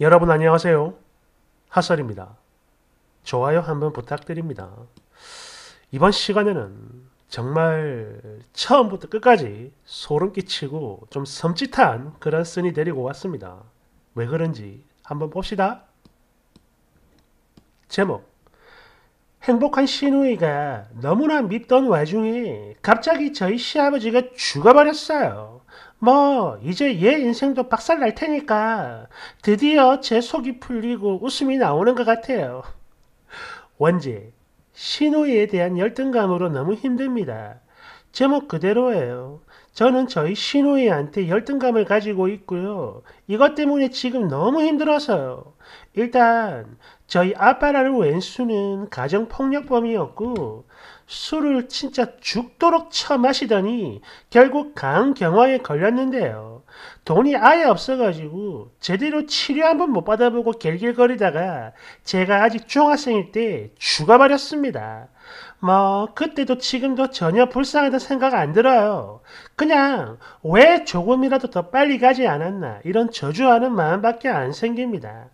여러분 안녕하세요. 하설입니다. 좋아요 한번 부탁드립니다. 이번 시간에는 정말 처음부터 끝까지 소름 끼치고 좀 섬찟한 그런 쓴이 데리고 왔습니다. 왜 그런지 한번 봅시다. 제목 행복한 시누이가 너무나 밉던 와중에 갑자기 저희 시아버지가 죽어버렸어요. 뭐 이제 얘 인생도 박살 날 테니까 드디어 제 속이 풀리고 웃음이 나오는 것 같아요. 원지, 신우이에 대한 열등감으로 너무 힘듭니다. 제목 그대로예요. 저는 저희 신우이한테 열등감을 가지고 있고요. 이것 때문에 지금 너무 힘들어서요. 일단 저희 아빠라는 왼수는 가정폭력범이었고 술을 진짜 죽도록 처마시더니 결국 간경화에 걸렸는데요. 돈이 아예 없어가지고 제대로 치료 한번 못 받아보고 갤길거리다가 제가 아직 중학생일 때 죽어버렸습니다. 뭐 그때도 지금도 전혀 불쌍하다 생각 안 들어요. 그냥 왜 조금이라도 더 빨리 가지 않았나 이런 저주하는 마음밖에 안 생깁니다.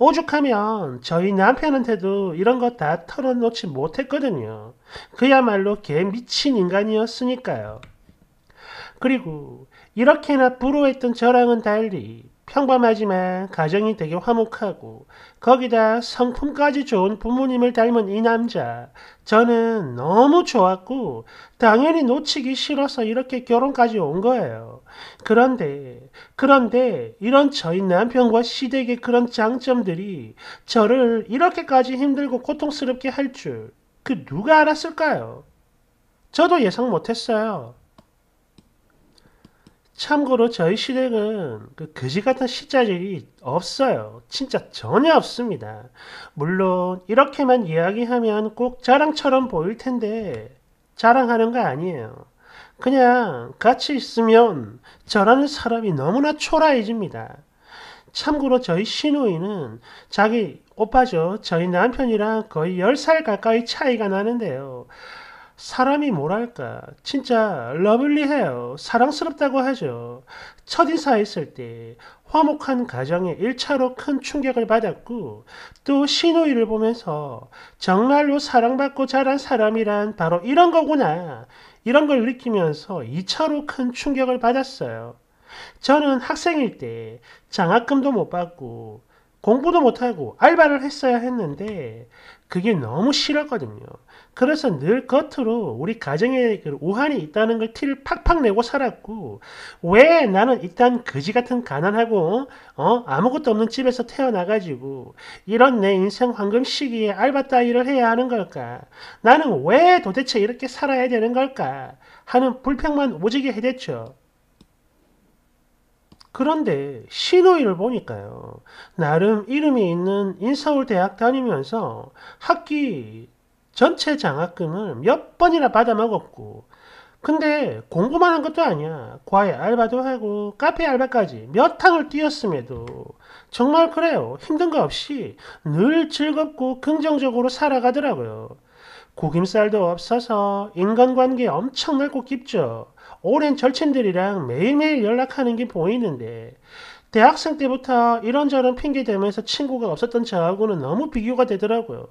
오죽하면 저희 남편한테도 이런 것 다 털어놓지 못했거든요. 그야말로 개 미친 인간이었으니까요. 그리고 이렇게나 불호했던 저랑은 달리 평범하지만 가정이 되게 화목하고 거기다 성품까지 좋은 부모님을 닮은 이 남자 저는 너무 좋았고 당연히 놓치기 싫어서 이렇게 결혼까지 온 거예요. 그런데 그런데 이런 저희 남편과 시댁의 그런 장점들이 저를 이렇게까지 힘들고 고통스럽게 할 줄 그 누가 알았을까요? 저도 예상 못했어요. 참고로 저희 시댁은 그 거지 같은 시자질이 없어요. 진짜 전혀 없습니다. 물론 이렇게만 이야기하면 꼭 자랑처럼 보일 텐데 자랑하는 거 아니에요. 그냥 같이 있으면 저라는 사람이 너무나 초라해집니다. 참고로 저희 시누이는 자기 오빠죠. 저희 남편이랑 거의 10살 가까이 차이가 나는데요. 사람이 뭐랄까 진짜 러블리해요. 사랑스럽다고 하죠. 첫인사 했을 때 화목한 가정에 1차로 큰 충격을 받았고 또 신호일을 보면서 정말로 사랑받고 자란 사람이란 바로 이런 거구나 이런 걸 느끼면서 2차로 큰 충격을 받았어요. 저는 학생일 때 장학금도 못 받고 공부도 못하고 알바를 했어야 했는데 그게 너무 싫었거든요. 그래서 늘 겉으로 우리 가정에 그 우환이 있다는 걸 티를 팍팍 내고 살았고 왜 나는 일단 거지 같은 가난하고 어 아무것도 없는 집에서 태어나가지고 이런 내 인생 황금 시기에 알바 따위를 해야 하는 걸까? 나는 왜 도대체 이렇게 살아야 되는 걸까? 하는 불평만 오지게 해댔죠. 그런데 신호일을 보니까요. 나름 이름이 있는 인서울 대학 다니면서 학기 전체 장학금을 몇 번이나 받아먹었고 근데 공부만 한 것도 아니야. 과외 알바도 하고 카페 알바까지 몇 탕을 뛰었음에도 정말 그래요. 힘든 거 없이 늘 즐겁고 긍정적으로 살아가더라고요. 구김살도 없어서 인간관계 엄청 넓고 깊죠. 오랜 절친들이랑 매일매일 연락하는 게 보이는데 대학생 때부터 이런저런 핑계 대면서 친구가 없었던 저하고는 너무 비교가 되더라고요.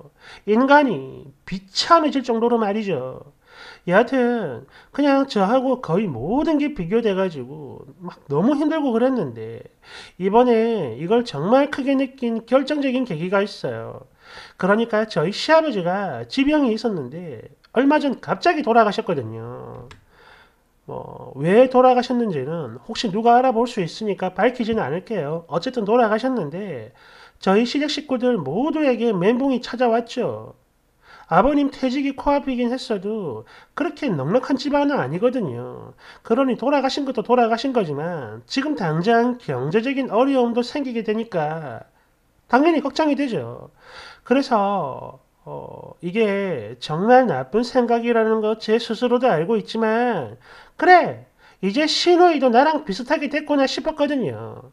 인간이 비참해질 정도로 말이죠. 여하튼 그냥 저하고 거의 모든 게 비교돼가지고 막 너무 힘들고 그랬는데 이번에 이걸 정말 크게 느낀 결정적인 계기가 있어요. 그러니까 저희 시아버지가 지병이 있었는데 얼마 전 갑자기 돌아가셨거든요. 뭐 왜 돌아가셨는지는 혹시 누가 알아볼 수 있으니까 밝히지는 않을게요. 어쨌든 돌아가셨는데 저희 시댁 식구들 모두에게 멘붕이 찾아왔죠. 아버님 퇴직이 코앞이긴 했어도 그렇게 넉넉한 집안은 아니거든요. 그러니 돌아가신 것도 돌아가신 거지만 지금 당장 경제적인 어려움도 생기게 되니까 당연히 걱정이 되죠. 그래서 어, 이게 정말 나쁜 생각이라는 것제 스스로도 알고 있지만 그래 이제 신호이도 나랑 비슷하게 됐구나 싶었거든요.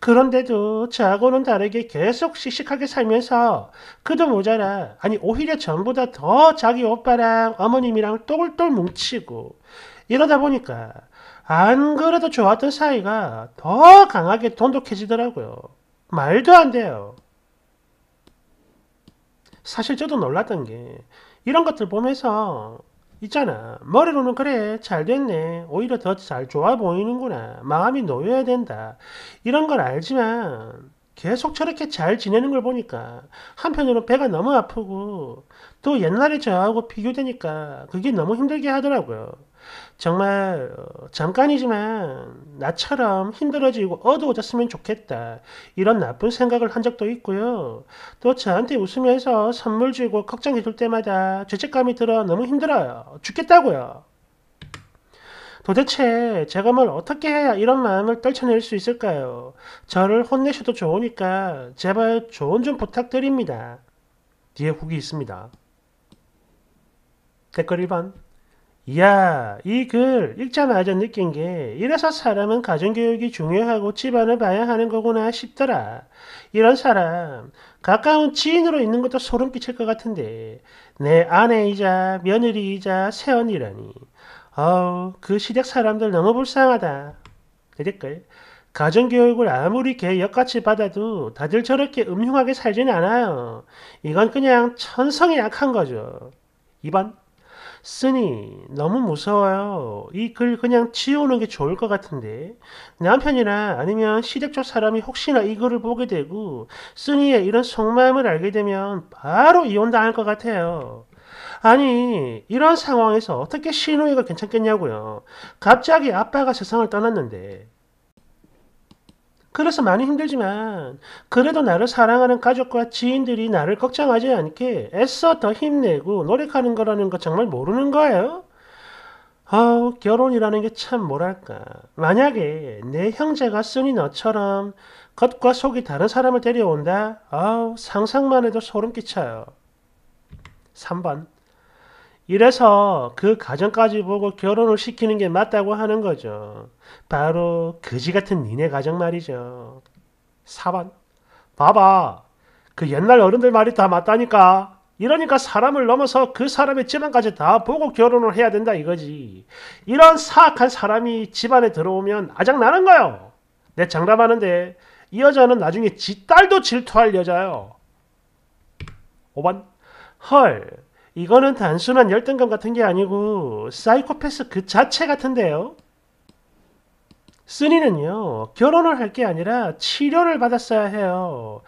그런데도 저하고는 다르게 계속 씩씩하게 살면서 그도 모자라 아니 오히려 전보다 더 자기 오빠랑 어머님이랑 똘똘 뭉치고 이러다 보니까 안 그래도 좋았던 사이가 더 강하게 돈독해지더라고요. 말도 안 돼요. 사실 저도 놀랐던 게 이런 것들 보면서 있잖아 머리로는 그래 잘 됐네 오히려 더 잘 좋아 보이는구나 마음이 놓여야 된다 이런 걸 알지만 계속 저렇게 잘 지내는 걸 보니까 한편으로 배가 너무 아프고 또 옛날에 저하고 비교되니까 그게 너무 힘들게 하더라고요 정말 어, 잠깐이지만 나처럼 힘들어지고 어두워졌으면 좋겠다. 이런 나쁜 생각을 한 적도 있고요. 또 저한테 웃으면서 선물 주고 걱정해 줄 때마다 죄책감이 들어 너무 힘들어요. 죽겠다고요. 도대체 제가 뭘 어떻게 해야 이런 마음을 떨쳐낼 수 있을까요? 저를 혼내셔도 좋으니까 제발 조언 좀 부탁드립니다. 뒤에 후기 있습니다. 댓글 1번 이 야, 이 글 읽자마자 느낀 게 이래서 사람은 가정교육이 중요하고 집안을 봐야 하는 거구나 싶더라. 이런 사람, 가까운 지인으로 있는 것도 소름 끼칠 것 같은데 내 아내이자 며느리이자 새언니라니. 어우, 그 시댁 사람들 너무 불쌍하다. 그 댓글. 가정교육을 아무리 개역같이 받아도 다들 저렇게 음흉하게 살진 않아요. 이건 그냥 천성이 약한 거죠. 2번. 쓰니 너무 무서워요. 이 글 그냥 지우는 게 좋을 것 같은데 남편이나 아니면 시댁 쪽 사람이 혹시나 이 글을 보게 되고 쓰니의 이런 속마음을 알게 되면 바로 이혼당할 것 같아요. 아니 이런 상황에서 어떻게 시누이가 괜찮겠냐고요. 갑자기 아빠가 세상을 떠났는데 그래서 많이 힘들지만 그래도 나를 사랑하는 가족과 지인들이 나를 걱정하지 않게 애써 더 힘내고 노력하는 거라는 거 정말 모르는 거예요. 아우 결혼이라는 게 참 뭐랄까 만약에 내 형제가 쓰니 너처럼 겉과 속이 다른 사람을 데려온다 아우 상상만 해도 소름 끼쳐요 3번 이래서 그 가정까지 보고 결혼을 시키는 게 맞다고 하는 거죠. 바로 거지 같은 니네 가정 말이죠. 4번. 봐봐. 그 옛날 어른들 말이 다 맞다니까. 이러니까 사람을 넘어서 그 사람의 집안까지 다 보고 결혼을 해야 된다 이거지. 이런 사악한 사람이 집안에 들어오면 아작나는 거요. 내 장담하는데 이 여자는 나중에 지 딸도 질투할 여자요. 5번. 헐. 이거는 단순한 열등감 같은 게 아니고 사이코패스 그 자체 같은데요. 쓰니는요 결혼을 할 게 아니라 치료를 받았어야 해요.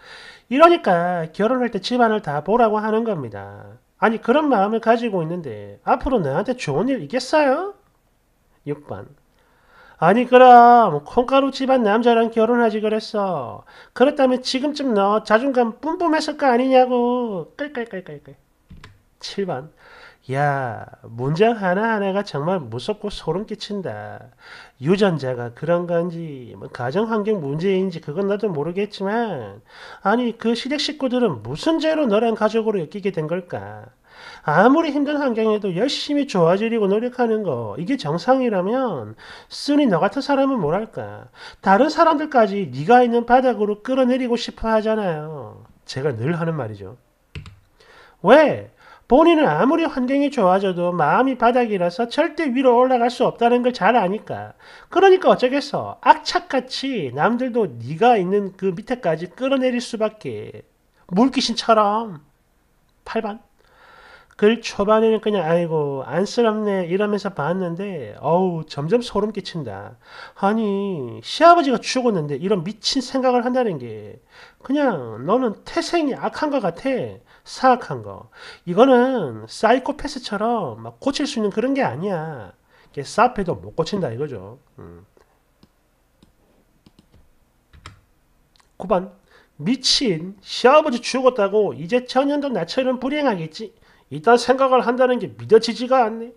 이러니까 결혼할 때 집안을 다 보라고 하는 겁니다. 아니 그런 마음을 가지고 있는데 앞으로 나한테 좋은 일 있겠어요? 6번 아니 그럼 콩가루 집안 남자랑 결혼하지 그랬어. 그렇다면 지금쯤 너 자존감 뿜뿜했을 거 아니냐고. 깔깔깔깔깔 7번 야 문장 하나하나가 정말 무섭고 소름 끼친다. 유전자가 그런 건지 뭐 가정환경 문제인지 그건 나도 모르겠지만 아니 그 시댁 식구들은 무슨 죄로 너랑 가족으로 엮이게 된 걸까? 아무리 힘든 환경에도 열심히 좋아지려고 노력하는 거 이게 정상이라면 쓰니 너 같은 사람은 뭐랄까 다른 사람들까지 네가 있는 바닥으로 끌어내리고 싶어 하잖아요. 제가 늘 하는 말이죠. 왜? 본인은 아무리 환경이 좋아져도 마음이 바닥이라서 절대 위로 올라갈 수 없다는 걸 잘 아니까. 그러니까 어쩌겠어. 악착같이 남들도 네가 있는 그 밑에까지 끌어내릴 수밖에. 물귀신처럼. 8반 글 초반에는 그냥 아이고 안쓰럽네 이러면서 봤는데 어우 점점 소름 끼친다. 아니 시아버지가 죽었는데 이런 미친 생각을 한다는 게 그냥 너는 태생이 악한 것 같아. 사악한 거. 이거는 사이코패스처럼 막 고칠 수 있는 그런 게 아니야. 이게 사페도 못 고친다 이거죠. 음. 9번 미친 시아버지 죽었다고 이제 천연도 나처럼 불행하겠지. 이딴 생각을 한다는 게 믿어지지가 않네.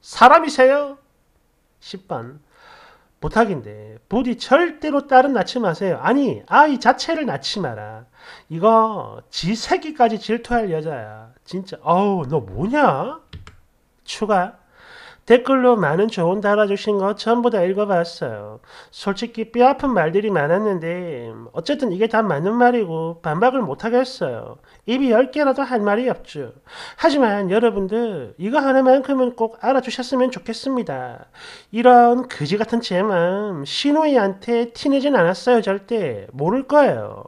사람이세요? 10번. 부탁인데 부디 절대로 딸은 낳지 마세요. 아니 아이 자체를 낳지 마라. 이거 지 새끼까지 질투할 여자야. 진짜 어우 너 뭐냐? 추가 댓글로 많은 조언 달아주신 거 전부 다 읽어봤어요. 솔직히 뼈아픈 말들이 많았는데 어쨌든 이게 다 맞는 말이고 반박을 못하겠어요. 입이 열개라도할 말이 없죠. 하지만 여러분들 이거 하나만큼은 꼭 알아주셨으면 좋겠습니다. 이런 그지 같은 제 마음 신우이한테 티내진 않았어요 절대. 모를 거예요.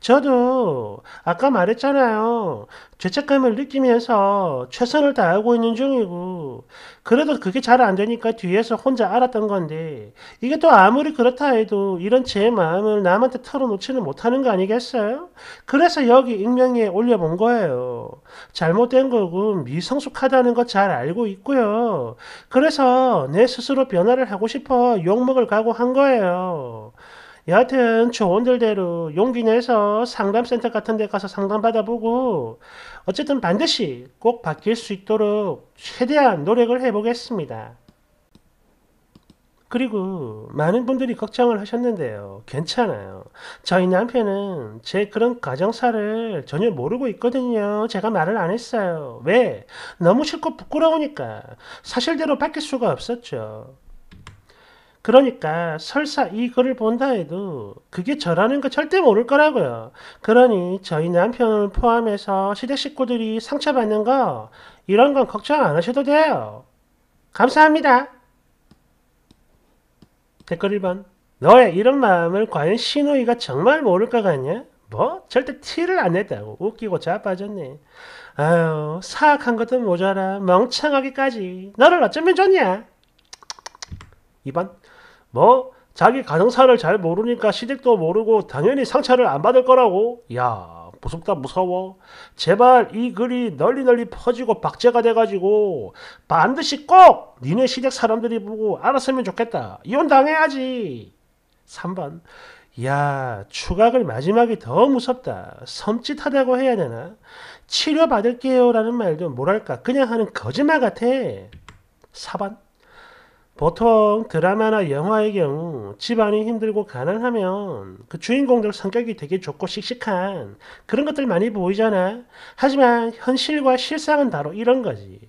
저도 아까 말했잖아요. 죄책감을 느끼면서 최선을 다하고 있는 중이고, 그래도 그게 잘 안 되니까 뒤에서 혼자 알았던 건데, 이게 또 아무리 그렇다 해도 이런 제 마음을 남한테 털어놓지는 못하는 거 아니겠어요? 그래서 여기 익명에 올려본 거예요. 잘못된 거고 미성숙하다는 거 잘 알고 있고요. 그래서 내 스스로 변화를 하고 싶어 욕먹을 각오한 거예요. 여하튼 좋은들대로 용기 내서 상담센터 같은 데 가서 상담받아보고 어쨌든 반드시 꼭 바뀔 수 있도록 최대한 노력을 해보겠습니다. 그리고 많은 분들이 걱정을 하셨는데요. 괜찮아요. 저희 남편은 제 그런 가정사를 전혀 모르고 있거든요. 제가 말을 안 했어요. 왜? 너무 싫고 부끄러우니까 사실대로 바뀔 수가 없었죠. 그러니까 설사 이 글을 본다 해도 그게 저라는 거 절대 모를 거라고요. 그러니 저희 남편을 포함해서 시댁 식구들이 상처받는 거 이런 건 걱정 안 하셔도 돼요. 감사합니다. 댓글 1번 너의 이런 마음을 과연 신우이가 정말 모를 것 같냐? 뭐? 절대 티를 안 냈다고 웃기고 자빠졌네. 아유 사악한 것도 모자라 멍청하기까지 너를 어쩌면 좋냐? 2번 뭐 자기 가정사를 잘 모르니까 시댁도 모르고 당연히 상처를 안 받을 거라고 야 무섭다 무서워 제발 이 글이 널리 널리 퍼지고 박제가 돼가지고 반드시 꼭 니네 시댁 사람들이 보고 알았으면 좋겠다 이혼 당해야지 3번 야 추각을 마지막이 더 무섭다 섬찟하다고 해야 되나 치료받을게요 라는 말도 뭐랄까 그냥 하는 거짓말 같아 4번 보통 드라마나 영화의 경우 집안이 힘들고 가난하면 그 주인공들 성격이 되게 좁고 씩씩한 그런 것들 많이 보이잖아. 하지만 현실과 실상은 바로 이런 거지.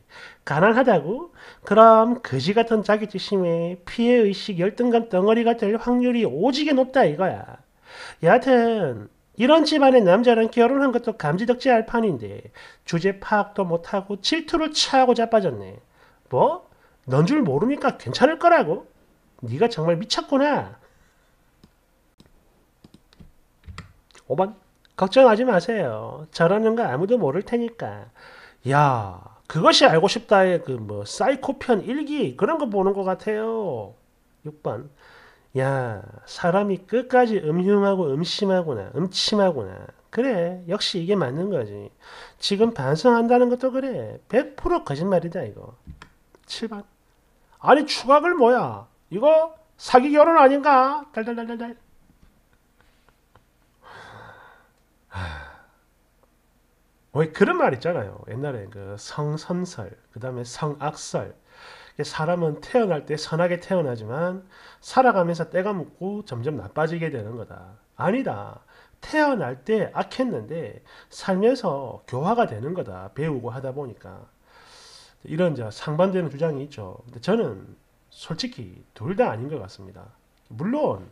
가난하다고? 그럼 거지 같은 자기지심에 피해의식 열등감 덩어리가 될 확률이 오지게 높다 이거야. 여하튼 이런 집안의 남자랑 결혼한 것도 감지덕지할 판인데 주제 파악도 못하고 질투를 차하고 자빠졌네. 뭐? 넌줄 모르니까 괜찮을 거라고. 네가 정말 미쳤구나. 5번 걱정하지 마세요. 저라는 거 아무도 모를 테니까. 야 그것이 알고 싶다의 그 뭐 사이코편 일기 그런 거 보는 것 같아요. 6번 야 사람이 끝까지 음흉하고 음심하구나 음침하구나 그래 역시 이게 맞는 거지 지금 반성한다는 것도 그래 100% 거짓말이다 이거 7반. 아니 추각을 뭐야? 이거 사기 결혼 아닌가? 달달달달달. 왜 그런 말 있잖아요. 옛날에 그 성선설, 그 다음에 성악설. 사람은 태어날 때 선하게 태어나지만 살아가면서 때가 묻고 점점 나빠지게 되는 거다. 아니다. 태어날 때 악했는데 살면서 교화가 되는 거다. 배우고 하다 보니까. 이런 이제 상반되는 주장이 있죠. 근데 저는 솔직히 둘 다 아닌 것 같습니다. 물론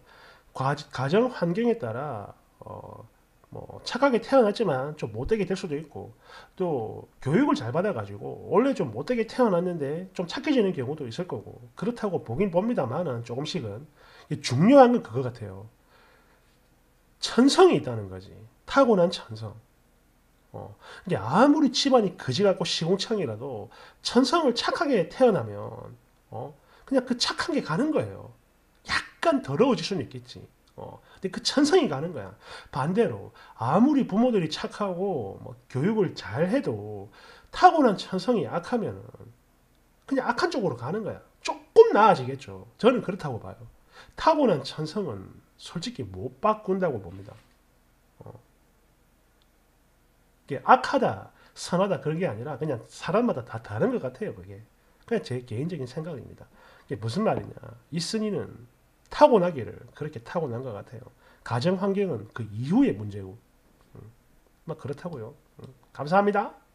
과, 가정 환경에 따라 어, 뭐 착하게 태어났지만 좀 못되게 될 수도 있고 또 교육을 잘 받아가지고 원래 좀 못되게 태어났는데 좀 착해지는 경우도 있을 거고 그렇다고 보긴 봅니다만은 조금씩은 중요한 건 그거 같아요. 천성이 있다는 거지. 타고난 천성. 어, 이게 아무리 집안이 거지 같고 시공창이라도 천성을 착하게 태어나면 어, 그냥 그 착한 게 가는 거예요. 약간 더러워질 수는 있겠지. 어, 근데 그 천성이 가는 거야. 반대로 아무리 부모들이 착하고 뭐 교육을 잘 해도 타고난 천성이 약하면 그냥 악한 쪽으로 가는 거야. 조금 나아지겠죠. 저는 그렇다고 봐요. 타고난 천성은 솔직히 못 바꾼다고 봅니다. 어. 악하다, 선하다 그런 게 아니라 그냥 사람마다 다 다른 것 같아요. 그게 그냥 제 개인적인 생각입니다. 이게 무슨 말이냐? 이순이는 타고나기를 그렇게 타고난 것 같아요. 가정 환경은 그 이후의 문제고 막 음, 뭐 그렇다고요. 음, 감사합니다.